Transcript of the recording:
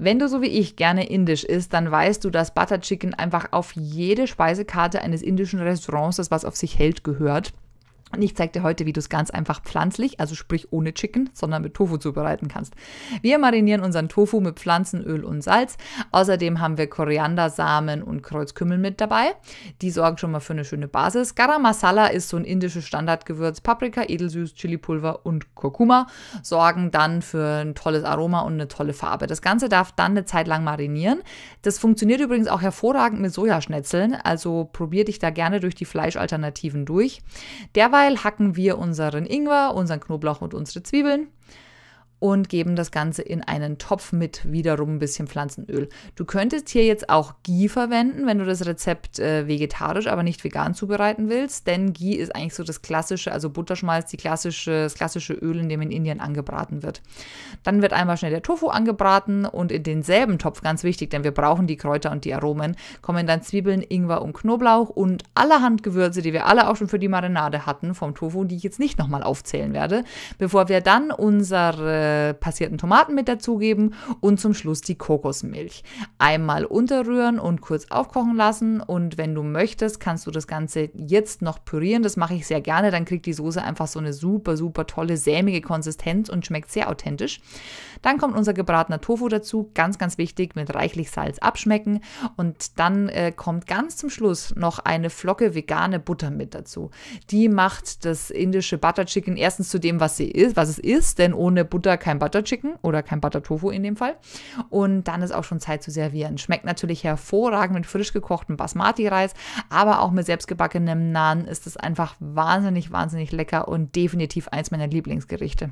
Wenn du so wie ich gerne indisch isst, dann weißt du, dass Butter Chicken einfach auf jede Speisekarte eines indischen Restaurants, das was auf sich hält, gehört. Und ich zeige dir heute, wie du es ganz einfach pflanzlich, also sprich ohne Chicken, sondern mit Tofu zubereiten kannst. Wir marinieren unseren Tofu mit Pflanzenöl und Salz. Außerdem haben wir Koriandersamen und Kreuzkümmel mit dabei. Die sorgen schon mal für eine schöne Basis. Garam Masala ist so ein indisches Standardgewürz. Paprika, Edelsüß, Chilipulver und Kurkuma sorgen dann für ein tolles Aroma und eine tolle Farbe. Das Ganze darf dann eine Zeit lang marinieren. Das funktioniert übrigens auch hervorragend mit Sojaschnetzeln. Also probier dich da gerne durch die Fleischalternativen durch. Der war Derweil hacken wir unseren Ingwer, unseren Knoblauch und unsere Zwiebeln und geben das Ganze in einen Topf mit wiederum ein bisschen Pflanzenöl. Du könntest hier jetzt auch Ghee verwenden, wenn du das Rezept äh, vegetarisch, aber nicht vegan zubereiten willst, denn Ghee ist eigentlich so das klassische, also Butterschmalz, die klassische, das klassische Öl, in dem in Indien angebraten wird. Dann wird einmal schnell der Tofu angebraten und in denselben Topf, ganz wichtig, denn wir brauchen die Kräuter und die Aromen, kommen dann Zwiebeln, Ingwer und Knoblauch und allerhand Gewürze, die wir alle auch schon für die Marinade hatten vom Tofu, die ich jetzt nicht nochmal aufzählen werde, bevor wir dann unsere äh, passierten Tomaten mit dazugeben und zum Schluss die Kokosmilch. Einmal unterrühren und kurz aufkochen lassen und wenn du möchtest, kannst du das Ganze jetzt noch pürieren. Das mache ich sehr gerne, dann kriegt die Soße einfach so eine super, super tolle, sämige Konsistenz und schmeckt sehr authentisch. Dann kommt unser gebratener Tofu dazu, ganz, ganz wichtig, mit reichlich Salz abschmecken und dann äh, kommt ganz zum Schluss noch eine Flocke vegane Butter mit dazu. Die macht das indische Butter Chicken erstens zu dem, was sie ist, was es ist, denn ohne Butter kein Butter Chicken oder kein Butter Tofu in dem Fall. Und dann ist auch schon Zeit zu servieren. Schmeckt natürlich hervorragend mit frisch gekochtem Basmati-Reis, aber auch mit selbstgebackenem Naan ist es einfach wahnsinnig, wahnsinnig lecker und definitiv eins meiner Lieblingsgerichte.